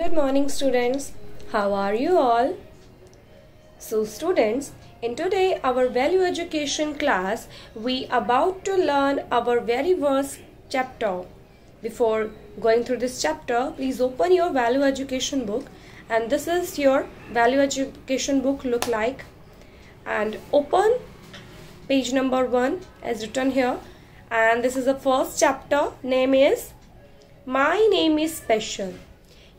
Good morning students. How are you all? So students, in today our value education class, we about to learn our very first chapter. Before going through this chapter, please open your value education book and this is your value education book look like and open page number 1 as written here and this is the first chapter name is my name is special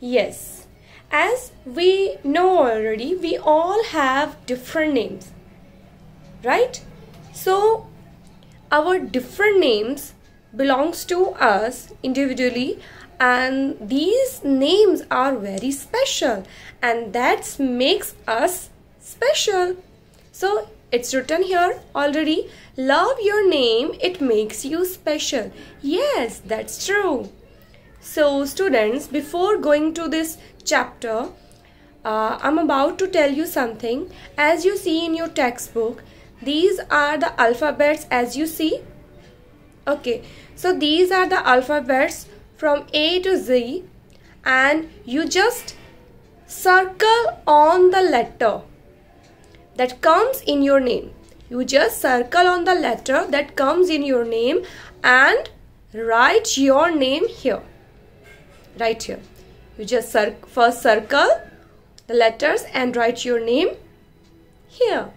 Yes. As we know already, we all have different names. Right? So, our different names belongs to us individually and these names are very special and that makes us special. So, it's written here already. Love your name. It makes you special. Yes, that's true. So students, before going to this chapter, uh, I'm about to tell you something. As you see in your textbook, these are the alphabets as you see. Okay, so these are the alphabets from A to Z and you just circle on the letter that comes in your name. You just circle on the letter that comes in your name and write your name here right here you just cir first circle the letters and write your name here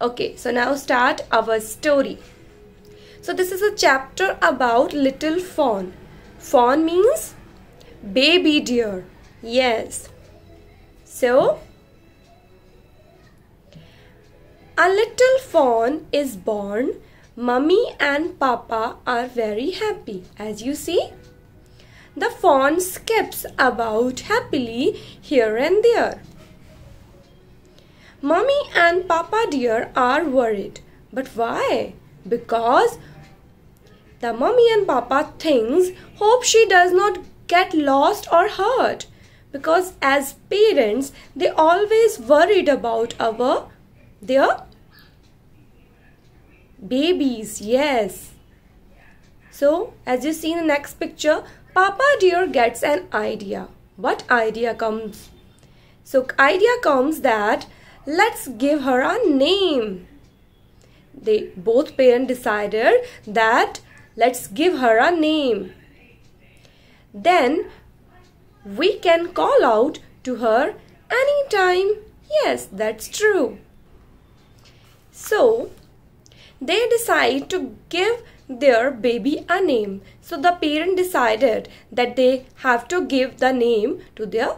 okay so now start our story so this is a chapter about little fawn fawn means baby deer yes so a little fawn is born mummy and papa are very happy as you see the fawn skips about happily here and there. Mummy and Papa dear are worried. But why? Because the mummy and papa thinks hope she does not get lost or hurt because as parents they always worried about our their babies yes so as you see in the next picture Papa dear gets an idea. What idea comes? So idea comes that let's give her a name. They both parents decided that let's give her a name. Then we can call out to her anytime. Yes, that's true. So they decide to give their baby a name. So the parent decided that they have to give the name to their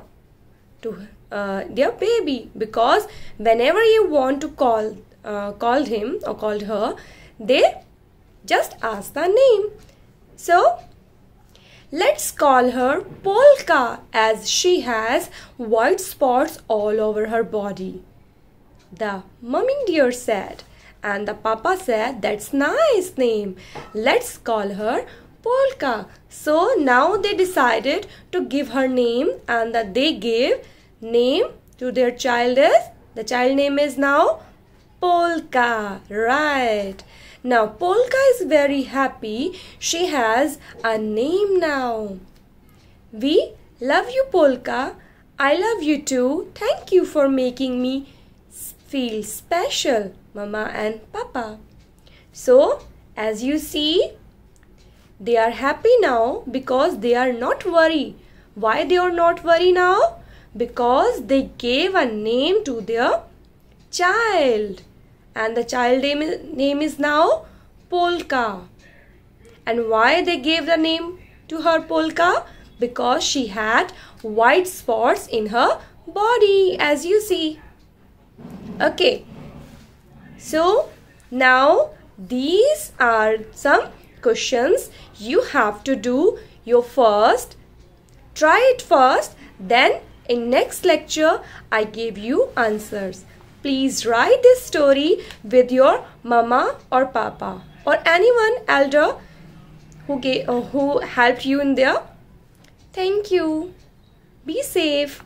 to uh, their baby because whenever you want to call uh, called him or called her, they just ask the name. So Let's call her Polka as she has white spots all over her body. The mummy deer said. And the papa said, That's nice name. Let's call her Polka. So now they decided to give her name and that they gave name to their child is the child name is now Polka. Right. Now Polka is very happy. She has a name now. We love you Polka. I love you too. Thank you for making me feel special, Mama and Papa. So, as you see, they are happy now because they are not worried. Why they are not worried now? Because they gave a name to their child. And the child name, name is now Polka. And why they gave the name to her Polka? Because she had white spots in her body as you see. Okay. So now these are some questions you have to do your first. Try it first then in next lecture I give you answers. Please write this story with your mama or papa or anyone elder who, gave, who helped you in there. Thank you. Be safe.